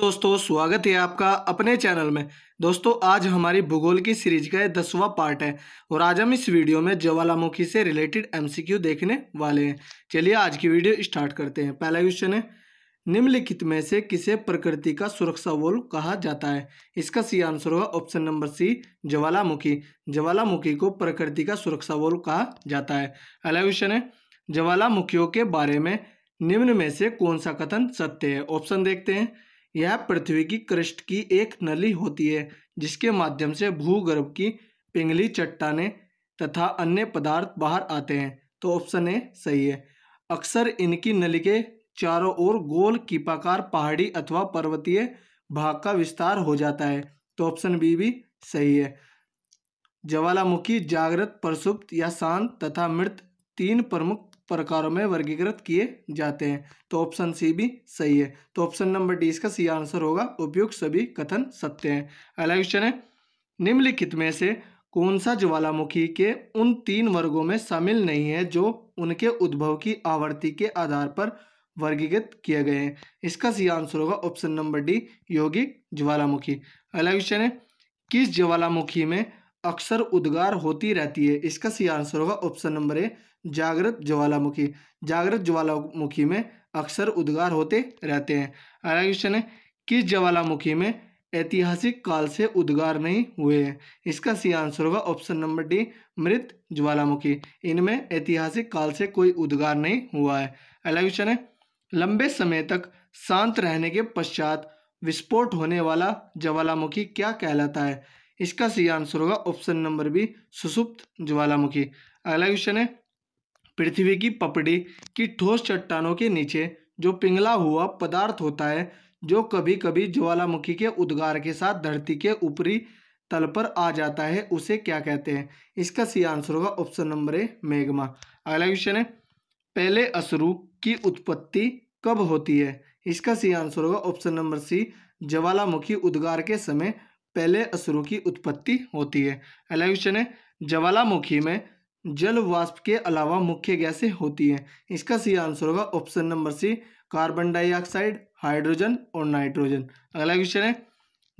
दोस्तों स्वागत है आपका अपने चैनल में दोस्तों आज हमारी भूगोल की सीरीज का दसवां पार्ट है और आज हम इस वीडियो में ज्वालामुखी से रिलेटेड एमसीक्यू देखने वाले हैं चलिए आज की वीडियो स्टार्ट करते हैं पहला क्वेश्चन है निम्नलिखित में से किसे प्रकृति का सुरक्षा वोल कहा जाता है इसका सी आंसर होगा ऑप्शन नंबर सी ज्वालामुखी ज्वालामुखी को प्रकृति का सुरक्षा वोल कहा जाता है अगला क्वेश्चन है ज्वालामुखियों के बारे में निम्न में से कौन सा कथन सत्य है ऑप्शन देखते हैं यह पृथ्वी की कृष्ट की एक नली होती है जिसके माध्यम से भूगर्भ की पिंगली चट्टाने तथा अन्य पदार्थ बाहर आते हैं तो ऑप्शन ए सही है अक्सर इनकी नली के चारों ओर गोल कीपाकार पहाड़ी अथवा पर्वतीय भाग का विस्तार हो जाता है तो ऑप्शन बी भी सही है ज्वालामुखी जागृत प्रसुप्त या शांत तथा मृत तीन प्रमुख प्रकारों में वर्गीकृत किए जाते हैं तो ऑप्शन सी भी सही है तो ऑप्शन नंबर डी इसका सी आंसर होगा उपयुक्त सभी कथन सत्य हैं अगला क्वेश्चन है निम्नलिखित में से कौन सा ज्वालामुखी के उन तीन वर्गों में शामिल नहीं है जो उनके उद्भव की आवृत्ति के आधार पर वर्गीकृत किए गए हैं इसका सी आंसर होगा ऑप्शन नंबर डी योगिक ज्वालामुखी अगला क्वेश्चन है किस ज्वालामुखी में अक्सर उद्गार होती रहती है इसका सही आंसर होगा ऑप्शन नंबर ए जागृत ज्वालामुखी जागृत ज्वालामुखी में अक्सर उद्गार होते रहते हैं अगला क्वेश्चन है किस ज्वालामुखी में ऐतिहासिक काल से उद्गार नहीं हुए हैं इसका सही आंसर होगा ऑप्शन नंबर डी मृत ज्वालामुखी इनमें ऐतिहासिक काल से कोई उद्गार नहीं हुआ है अगला क्वेश्चन है लंबे समय तक शांत रहने के पश्चात विस्फोट होने वाला ज्वालामुखी क्या कहलाता है इसका सही आंसर होगा ऑप्शन नंबर बी सुसुप्त ज्वालामुखी अगला क्वेश्चन है पृथ्वी की पपड़ी की ठोस चट्टानों के नीचे जो पिंगला हुआ पदार्थ होता है जो कभी कभी ज्वालामुखी के उद्गार के साथ धरती के ऊपरी तल पर आ जाता है उसे क्या कहते हैं इसका सही आंसर होगा ऑप्शन नंबर ए मेघमा अगला क्वेश्चन है पहले अश्रु की उत्पत्ति कब होती है इसका सही आंसर होगा ऑप्शन नंबर सी ज्वालामुखी उद्गार के समय पहले असुरों की उत्पत्ति होती है अगला क्वेश्चन है ज्वालामुखी में जल वाष्प के अलावा मुख्य गैसें होती हैं इसका सही आंसर होगा option number C carbon dioxide hydrogen और नाइट्रोजन अगला क्वेश्चन है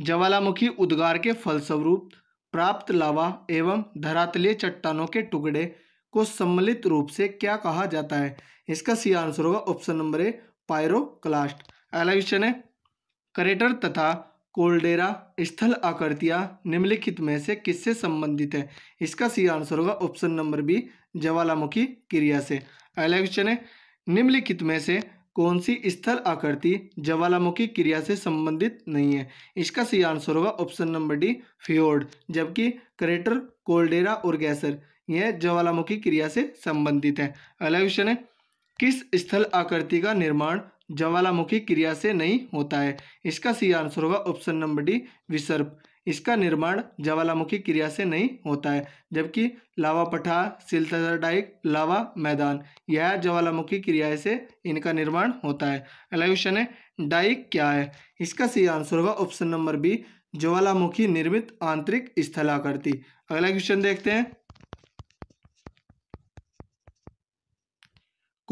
ज्वालामुखी उद्गार के फलस्वरूप प्राप्त लावा एवं धरातलीय चट्टानों के टुकड़े को सम्मिलित रूप से क्या कहा जाता है इसका सही आंसर होगा ऑप्शन नंबर ए पायरोक्लास्ट अगला क्वेश्चन है करेटर तथा कोल्डेरा स्थल आकृतियाँ निम्नलिखित में से किससे संबंधित है इसका सी आंसर होगा ऑप्शन नंबर बी ज्वालामुखी क्रिया से अगला क्वेश्चन है निम्नलिखित में से कौन सी स्थल आकृति ज्वालामुखी क्रिया से संबंधित नहीं है इसका सही आंसर होगा ऑप्शन नंबर डी फ्योर्ड जबकि करेटर कोल्डेरा और गैसर यह ज्वालामुखी क्रिया से संबंधित है अगला क्वेश्चन है किस स्थल आकृति का निर्माण ज्वालामुखी क्रिया से नहीं होता है इसका सी आंसर होगा ऑप्शन नंबर डी विसर्प इसका निर्माण ज्वालामुखी क्रिया से नहीं होता है जबकि लावा पठा सिलतसर डाइक लावा मैदान यह ज्वालामुखी क्रिया से इनका निर्माण होता है अगला क्वेश्चन है डाइक क्या है इसका सही आंसर होगा ऑप्शन नंबर बी ज्वालामुखी निर्मित आंतरिक स्थलाकृति अगला क्वेश्चन देखते हैं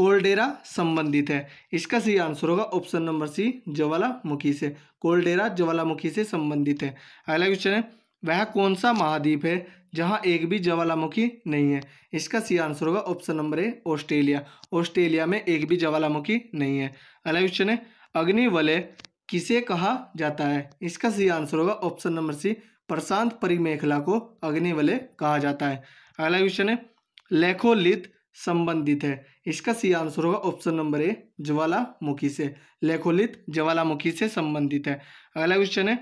कोलडेरा संबंधित है इसका सही आंसर होगा ऑप्शन नंबर सी ज्वालामुखी से कोलडेरा ज्वालामुखी से संबंधित है अगला क्वेश्चन है वह कौन सा महाद्वीप है जहां एक भी ज्वालामुखी नहीं है इसका सही आंसर होगा option number A Australia Australia में एक भी ज्वालामुखी नहीं है अगला क्वेश्चन है अग्निवलय किसे कहा जाता है इसका सही आंसर होगा ऑप्शन नंबर सी प्रशांत परिमेखला को अग्निवलय कहा जाता है अगला क्वेश्चन है लेखोलित संबंधित है इसका सी आंसर होगा ऑप्शन नंबर ए ज्वालामुखी से लेखोलित ज्वालामुखी से संबंधित है अगला क्वेश्चन है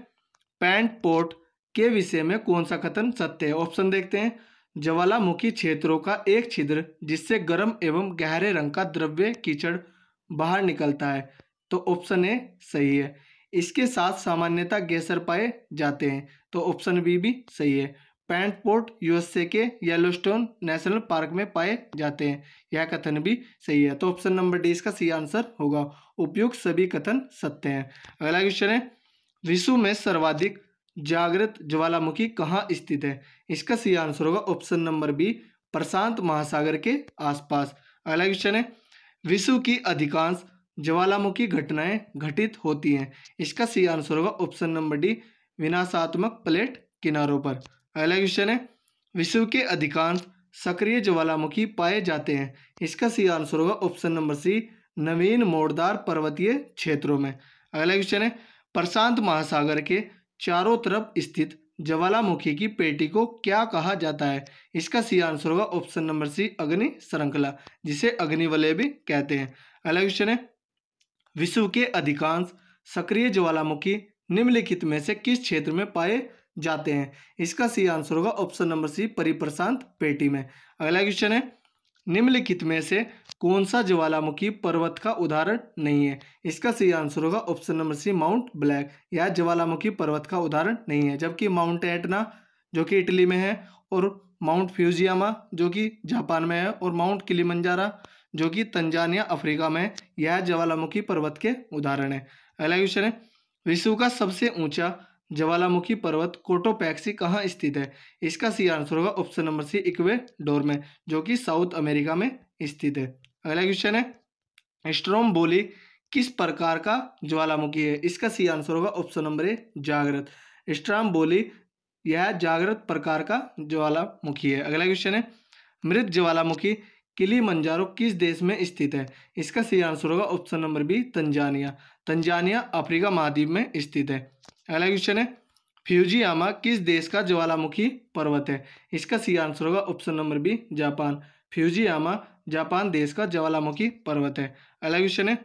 पैंट पोर्ट के विषय में कौन सा कथन सत्य है ऑप्शन देखते हैं ज्वालामुखी क्षेत्रों का एक छिद्र जिससे गर्म एवं गहरे रंग का द्रव्य कीचड़ बाहर निकलता है तो ऑप्शन ए सही है इसके साथ सामान्यता गैसर पाए जाते हैं तो ऑप्शन बी भी सही है पैंटपोर्ट यूएसए के येलोस्टोन नेशनल पार्क में पाए जाते हैं यह कथन भी सही है तो ऑप्शन नंबर डी इसका सही आंसर होगा उपयुक्त सभी कथन सत्य हैं अगला क्वेश्चन है विश्व में सर्वाधिक जागृत ज्वालामुखी कहाँ स्थित है इसका सही आंसर होगा ऑप्शन नंबर बी प्रशांत महासागर के आसपास अगला क्वेश्चन है विश्व की अधिकांश ज्वालामुखी घटनाएं घटित होती हैं इसका सही आंसर होगा ऑप्शन नंबर डी विनाशात्मक प्लेट किनारों पर अगला क्वेश्चन है विश्व के अधिकांश सक्रिय ज्वालामुखी पाए जाते हैं इसका सी आंसर होगा ऑप्शन नंबर सी नवीन मोड़दार पर्वतीय क्षेत्रों में अगला क्वेश्चन है प्रशांत महासागर के चारों तरफ स्थित ज्वालामुखी की पेटी को क्या कहा जाता है इसका सी आंसर होगा ऑप्शन नंबर सी अग्नि श्रृंखला जिसे अग्नि वलय भी कहते हैं अगला क्वेश्चन है विश्व के अधिकांश सक्रिय ज्वालामुखी निम्नलिखित में से किस क्षेत्र में पाए जाते हैं इसका सही आंसर होगा ऑप्शन नंबर सी परिप्रशांत पेटी में अगला क्वेश्चन है निम्नलिखित में से कौन सा ज्वालामुखी पर्वत का उदाहरण नहीं है इसका सही आंसर होगा option number C Mount Black यह ज्वालामुखी पर्वत का उदाहरण नहीं है जबकि माउंट एटना जो कि इटली में है और माउंट फ्यूजियामा जो कि जापान में है और माउंट किलीमंजारा जो कि तंजानिया अफ्रीका में है यह ज्वालामुखी पर्वत के उदाहरण है अगला क्वेश्चन है विश्व का सबसे ऊंचा ज्वालामुखी पर्वत कोटोपैक्सी कहाँ स्थित है इसका सी आंसर होगा option number C Ecuador में जो कि साउथ अमेरिका में स्थित है अगला क्वेश्चन है स्ट्रोम बोली किस प्रकार का ज्वालामुखी है इसका सी आंसर होगा ऑप्शन नंबर ए जागृत स्ट्राम बोली यह जागृत प्रकार का ज्वालामुखी है अगला क्वेश्चन है मृत ज्वालामुखी किली मंजारो किस देश में स्थित है इसका सही आंसर होगा option number B Tanzania Tanzania Africa महाद्वीप में स्थित है अगला क्वेश्चन है फ्यूजियामा किस देश का ज्वालामुखी पर्वत है इसका सी आंसर होगा option number B Japan Fujiyama Japan देश का ज्वालामुखी पर्वत है अगला क्वेश्चन है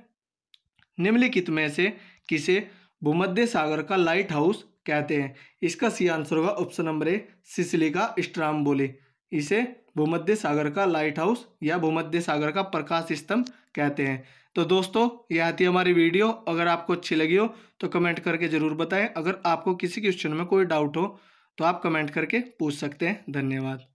निम्नलिखित में से किसे भूमध्य सागर का लाइट हाउस कहते हैं इसका सी आंसर होगा ऑप्शन नंबर ए सिसली का स्ट्राम इसे भूमध्य सागर का लाइट हाउस या भूमध्य सागर का प्रकाश स्तंभ कहते हैं तो दोस्तों यह आती है हमारी वीडियो अगर आपको अच्छी लगी हो तो कमेंट करके ज़रूर बताएं अगर आपको किसी क्वेश्चन में कोई डाउट हो तो आप कमेंट करके पूछ सकते हैं धन्यवाद